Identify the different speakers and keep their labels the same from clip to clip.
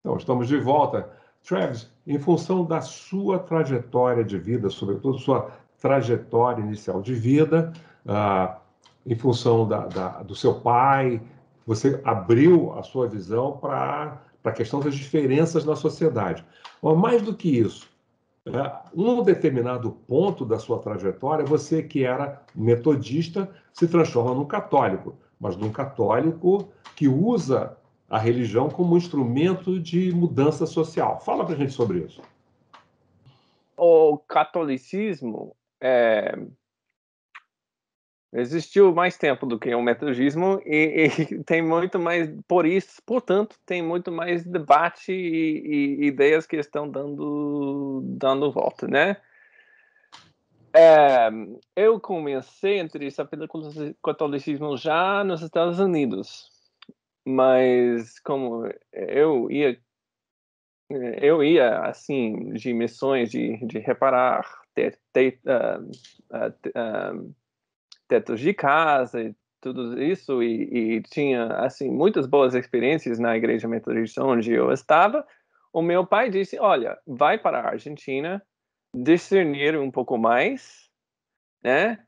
Speaker 1: Então, estamos de volta. Travis, em função da sua trajetória de vida, sobretudo sua trajetória inicial de vida, ah, em função da, da, do seu pai, você abriu a sua visão para a questão das diferenças na sociedade. Mas mais do que isso, né? um determinado ponto da sua trajetória, você que era metodista se transforma num católico, mas num católico que usa a religião como instrumento de mudança social. Fala para gente sobre isso. O
Speaker 2: catolicismo é, Existiu mais tempo do que o metodismo e, e, tem muito mais, por isso, portanto, tem muito mais debate e, e ideias que estão dando, dando volta, né? É, eu comecei a com pelo catolicismo já nos Estados Unidos, mas como eu ia, eu ia assim de missões de, de reparar, ter, ter, uh, uh, uh, arquitetos de casa e tudo isso e, e, tinha assim muitas boas experiências na igreja metodista onde eu estava o meu pai disse olha vai para a Argentina discernir um pouco mais né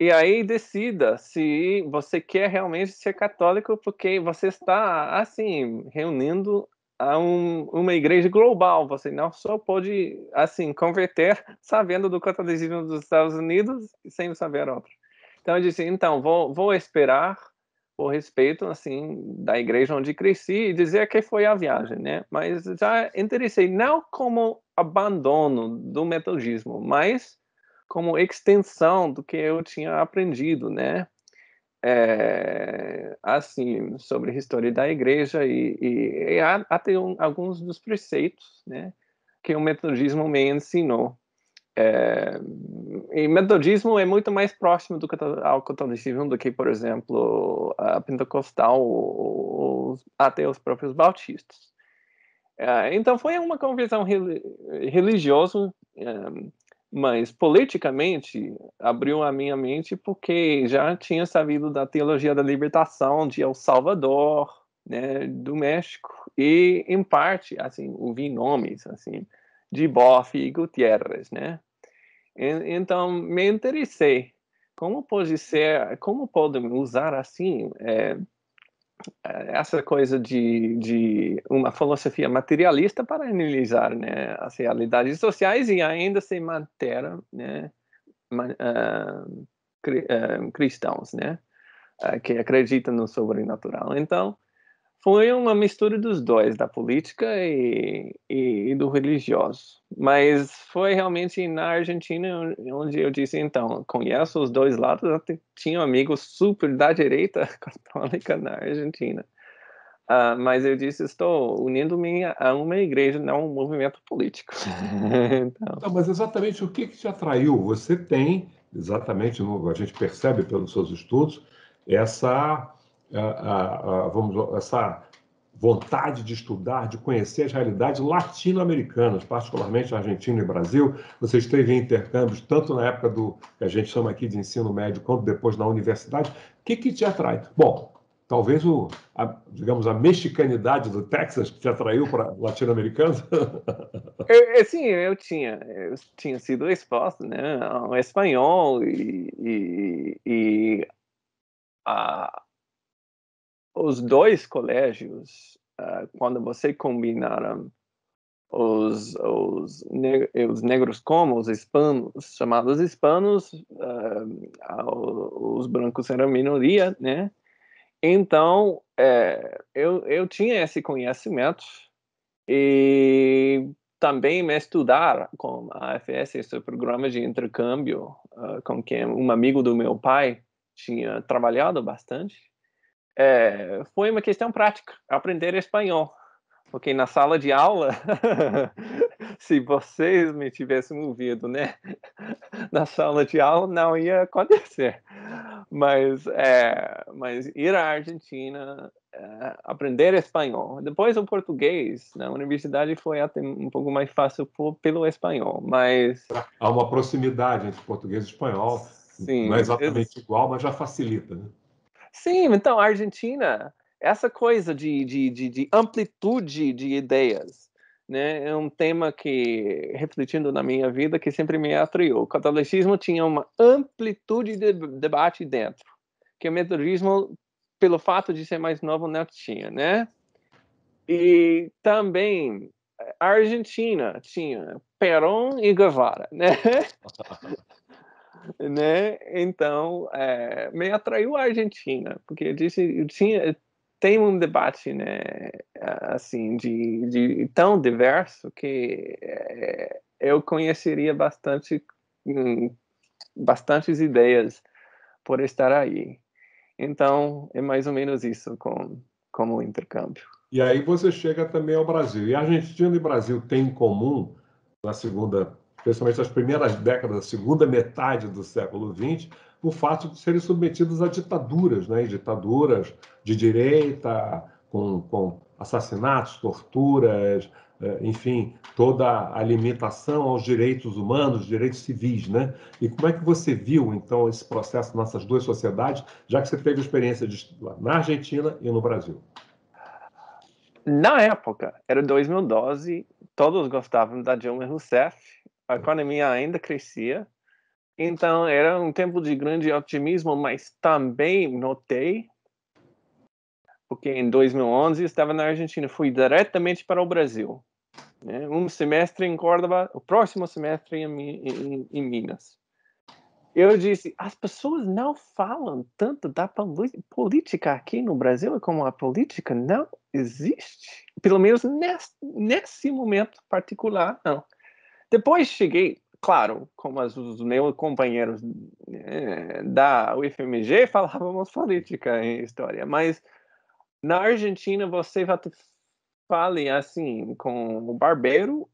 Speaker 2: e aí decida se você quer realmente ser católico porque você está assim reunindo a um, uma igreja global você não só pode assim converter sabendo do catolicismo dos Estados Unidos sem saber outro então eu disse, então, vou, vou esperar o respeito, assim, da igreja onde cresci e dizer que foi a viagem, né? Mas já interessei, não como abandono do metodismo, mas como extensão do que eu tinha aprendido, né? É, assim, sobre a história da igreja e, e, e até um, alguns dos preceitos, né? Que o metodismo me ensinou. É, e metodismo é muito mais próximo do, ao catolicismo do que, por exemplo, a pentecostal ou, até os próprios bautistas. É, então foi uma conversão religiosa, é, mas politicamente abriu a minha mente porque já tinha sabido da teologia da libertação de El Salvador, né, do México e em parte assim ouvi nomes assim de Boff e Gutierrez, né? E, então me interessei como pode ser, como podem usar assim é, é, essa coisa de, de uma filosofia materialista para analisar né, as realidades sociais e ainda se manter né, ah, ah, cristãos, né, ah, que acreditam no sobrenatural. Então, foi uma mistura dos dois, da política e, e, e, do religioso. Mas foi realmente na Argentina onde eu disse, então, conheço os dois lados. Eu tinha um amigo super da direita católica na Argentina. Uh, mas eu disse, estou
Speaker 1: unindo-me a uma igreja, não a um movimento político. então... Não, mas exatamente o que, que te atraiu? Você tem, exatamente, a gente percebe pelos seus estudos, essa vamos, essa vontade de estudar, de conhecer as realidades latino-americanas, particularmente Argentina e Brasil. Você esteve em intercâmbios tanto na época do que a gente chama aqui de ensino médio, quanto depois na universidade. O que, que te atrai? Bom, talvez o, a, digamos, a mexicanidade do Texas te atraiu para latino-americano?
Speaker 2: sim, eu tinha, eu tinha sido exposto, né, ao espanhol e, e, e a, os dois colégios, uh, quando você combinaram ah, os, os, neg os negros como os hispanos, chamados hispanos, uh, os brancos eram minoria, né? Então, é, eu, eu tinha esse conhecimento e também me estudar com a AFS, esse programa de intercâmbio uh, com quem um amigo do meu pai tinha trabalhado bastante é, foi uma questão prática, aprender espanhol. Porque na sala de aula, se vocês me tivessem ouvido, né? Na sala de aula não ia acontecer. Mas, é, mas ir à Argentina, é, aprender espanhol. Depois o português na universidade foi até um pouco mais fácil por, pelo espanhol, mas... Há uma
Speaker 1: proximidade entre português e espanhol. Sim, não é exatamente igual, mas já facilita, né?
Speaker 2: Sim, então, a Argentina, essa coisa de, de, de, de amplitude de ideias, né, é um tema que, refletindo na minha vida, que sempre me atraiu. O catolicismo tinha uma amplitude de debate dentro, que o metodismo, pelo fato de ser mais novo, não tinha, né? E também a Argentina tinha Perón e Guevara, né? né? Então, é, eh, me atraiu a Argentina, porque eu disse, eu tinha, tem um debate, né, assim, de, de tão diverso que é, eu conheceria bastante, hum, bastantes ideias por estar aí. Então, é mais ou menos isso com, como intercâmbio.
Speaker 1: E aí você chega também ao Brasil. E Argentina e Brasil têm em comum, na segunda principalmente nas primeiras décadas, segunda metade do século XX, o fato de serem submetidos a ditaduras, né? ditaduras de direita, com, com assassinatos, torturas, é, enfim, toda a limitação aos direitos humanos, direitos civis, né? E como é que você viu, então, esse processo nessas duas sociedades, já que você teve experiência de, na Argentina e no Brasil? Na época,
Speaker 2: era 2012, todos gostavam da Dilma Rousseff, a economia ainda crescia. Então, era um tempo de grande otimismo, mas também notei, porque em 2011 estava na Argentina, fui diretamente para o Brasil. Né? Um semestre em Córdoba, o próximo semestre em, em, em Minas. Eu disse, as pessoas não falam tanto da política aqui no Brasil como a política não existe. Pelo menos nesse, nesse momento particular, não depois cheguei, claro, como as, os meus companheiros é, da UFMG falávamos política em história, mas na Argentina você vai assim com o barbeiro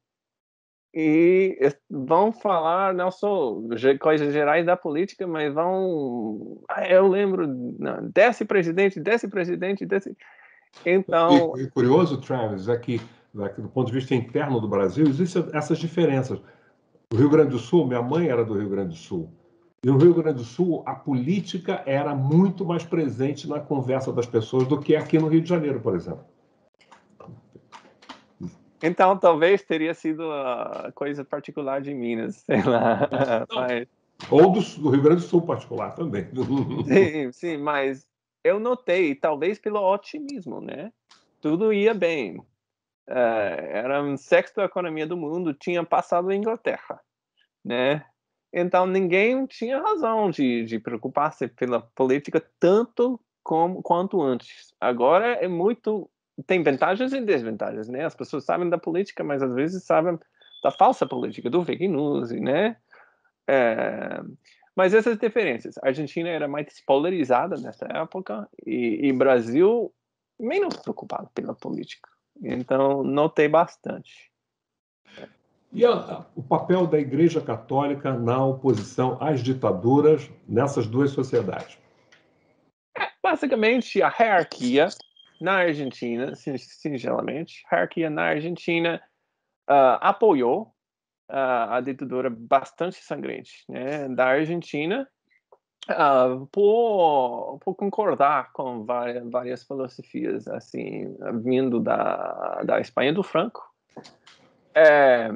Speaker 2: e vão falar não só coisas gerais da política, mas vão. Ah, eu lembro não,
Speaker 1: desse presidente, desse presidente, desse. Então. E, e curioso, Travis, é que né, do ponto de vista interno do Brasil, existem essas diferenças. O Rio Grande do Sul, minha mãe era do Rio Grande do Sul. E no Rio Grande do Sul, a política era muito mais presente na conversa das pessoas do que aqui no Rio de Janeiro, por exemplo.
Speaker 2: Então, talvez teria sido a coisa particular de Minas, sei lá. mas...
Speaker 1: Ou do, do, Rio Grande do Sul, particular também. sim,
Speaker 2: sim, mas eu notei, talvez pelo otimismo, né? Tudo ia bem. É, era a sexta economia do mundo, tinha passado a Inglaterra, né? Então ninguém tinha razão de, de preocupar-se pela política tanto como quanto antes. Agora é muito tem vantagens e desvantagens, né? As pessoas sabem da política, mas às vezes sabem da falsa política, do fake news, né? É... Mas essas diferenças. A Argentina era mais polarizada nessa época e, e Brasil menos preocupado pela política. Então,
Speaker 1: notei bastante. E a, o papel da Igreja Católica na oposição às ditaduras nessas duas sociedades?
Speaker 2: É, basicamente, a hierarquia na Argentina, singelamente, a hierarquia na Argentina uh, apoiou uh, a ditadura bastante sangrente né, da Argentina Uh, por, por, concordar com várias, várias, filosofias assim vindo da, da Espanha do Franco é,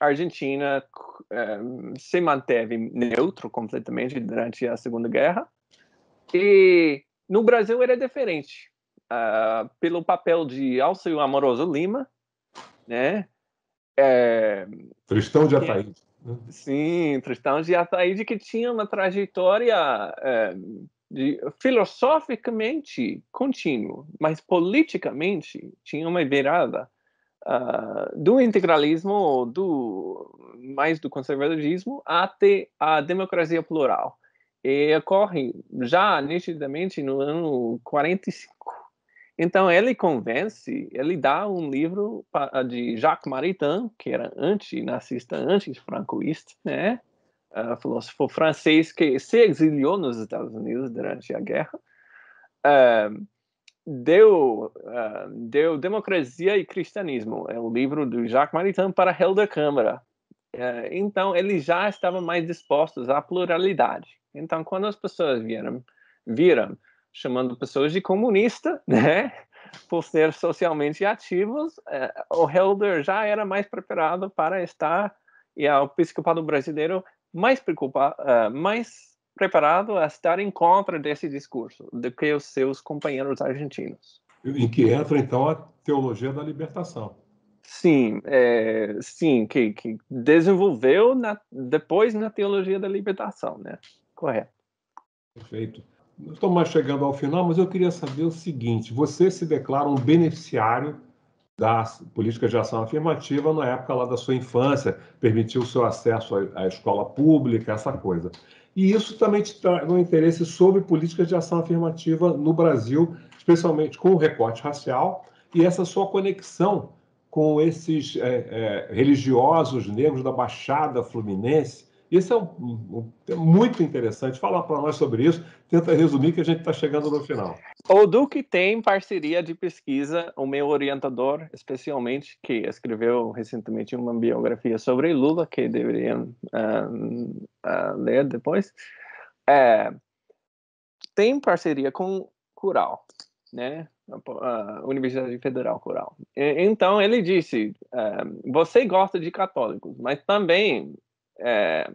Speaker 2: a Argentina é, se manteve neutro completamente durante a Segunda Guerra e no Brasil era é diferente uh, pelo papel de Alceu Amoroso Lima né é,
Speaker 1: Tristão de Ataíde
Speaker 2: Sim, Tristão de Ataíde, que tinha uma trajetória é, de, filosoficamente contínua, mas politicamente tinha uma virada uh, do integralismo, do mais do conservadorismo, até a democracia plural. E ocorre já nitidamente no ano 45, então ele convence, ele dá um livro ah, de Jacques Maritain, que era antinazista, antifrancoísta, né? Uh, ah, filósofo assim, francês que se exiliou nos Estados Unidos durante a guerra. Uh, deu, uh, deu Democracia e Cristianismo, é o um livro do Jacques Maritain para Helder Câmara. Uh, então, eles já estavam mais dispostos à pluralidade. Então, quando as pessoas vieram, viram chamando pessoas de comunista, né? Por ser socialmente ativos, eh, o Helder já era mais preparado para estar e ao é episcopado brasileiro mais, preocupado, uh, é, mais preparado a estar em contra desse discurso do que os seus companheiros argentinos.
Speaker 1: Em que entra, então, a teologia da
Speaker 2: libertação. Sim, é, sim, que, que desenvolveu na,
Speaker 1: depois na teologia da libertação, né? Correto. Perfeito estou mais chegando ao final, mas eu queria saber o seguinte: você se declara um beneficiário da política de ação afirmativa na época lá da sua infância, permitiu o seu acesso à escola pública, essa coisa. E isso também te traz um interesse sobre políticas de ação afirmativa no Brasil, especialmente com o recorte racial e essa sua conexão com esses é, é, religiosos negros da Baixada Fluminense isso é, um, é muito interessante. Fala para nós sobre isso. Tenta resumir que a gente está chegando no final. O Duque tem
Speaker 2: parceria de pesquisa. O meu orientador, especialmente, que escreveu recentemente uma biografia sobre Lula, que deveriam uh, ah, uh, ah, ler depois, é, tem parceria com Cural, né? a Universidade Federal Rural. Então ele disse: eh, você gosta de católicos, mas também é,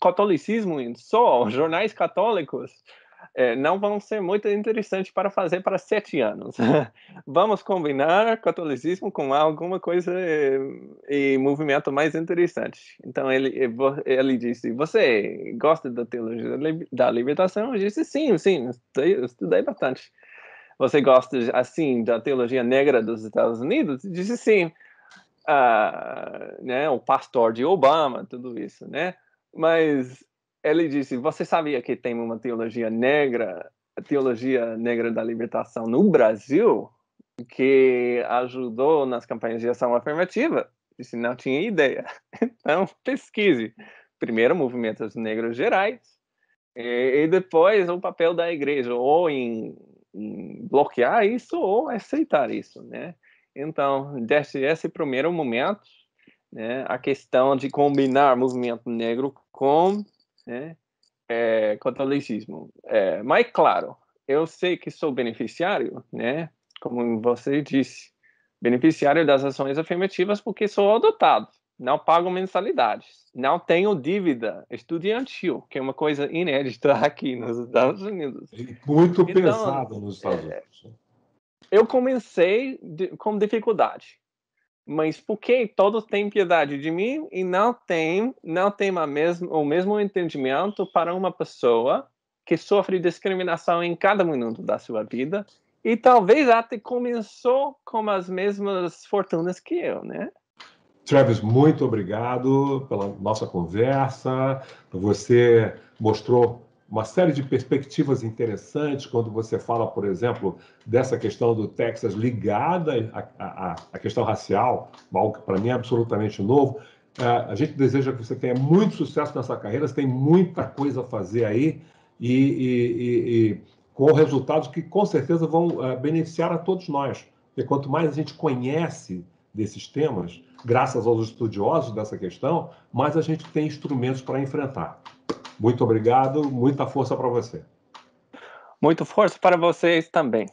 Speaker 2: catolicismo em só, jornais católicos, é, não vão ser muito interessantes para fazer para sete anos. Vamos combinar catolicismo com alguma coisa e, é, e, movimento mais interessante. Então ele ele disse: você gosta da teologia da libertação? Eu disse: sim, sim, eu estudei bastante. Você gosta assim da teologia negra dos Estados Unidos? Eu disse: sim né, o pastor de Obama, tudo isso, né? Mas ele disse: Você sabia que tem uma teologia negra, a teologia negra da libertação no Brasil, que ajudou nas campanhas de ação afirmativa? Disse: Não tinha ideia. Então, pesquise. Primeiro, movimentos negros gerais, e, e depois o papel da igreja, ou em, em bloquear isso, ou aceitar isso, né? Então, desde esse primeiro momento, né, a questão de combinar movimento negro com né, é, catolicismo. É, mas, claro, eu sei que sou beneficiário, né, como você disse, beneficiário das ações afirmativas porque sou adotado, não pago mensalidades, não tenho dívida estudantil, que é uma coisa inédita aqui nos Estados Unidos. Muito então, pesada nos Estados é, Unidos. É, eu comecei de, com dificuldade, mas porque todos têm piedade de mim e não tem, não tem a mesmo, o mesmo entendimento para uma pessoa que sofre discriminação em cada minuto da sua vida e talvez até começou com as mesmas fortunas que eu, né?
Speaker 1: Travis, muito obrigado pela nossa conversa. Você mostrou uma série de perspectivas interessantes quando você fala, por exemplo, dessa questão do Texas ligada à, questão racial, algo que para mim é absolutamente novo. Uh, a gente deseja que você tenha muito sucesso nessa carreira, você tem muita coisa a fazer aí e, e, e com resultados que com certeza vão uh, beneficiar a todos nós. Porque quanto mais a gente conhece desses temas, graças aos estudiosos dessa questão, mais a gente tem instrumentos para enfrentar. Muito obrigado, muita força para você. Muito força para vocês também.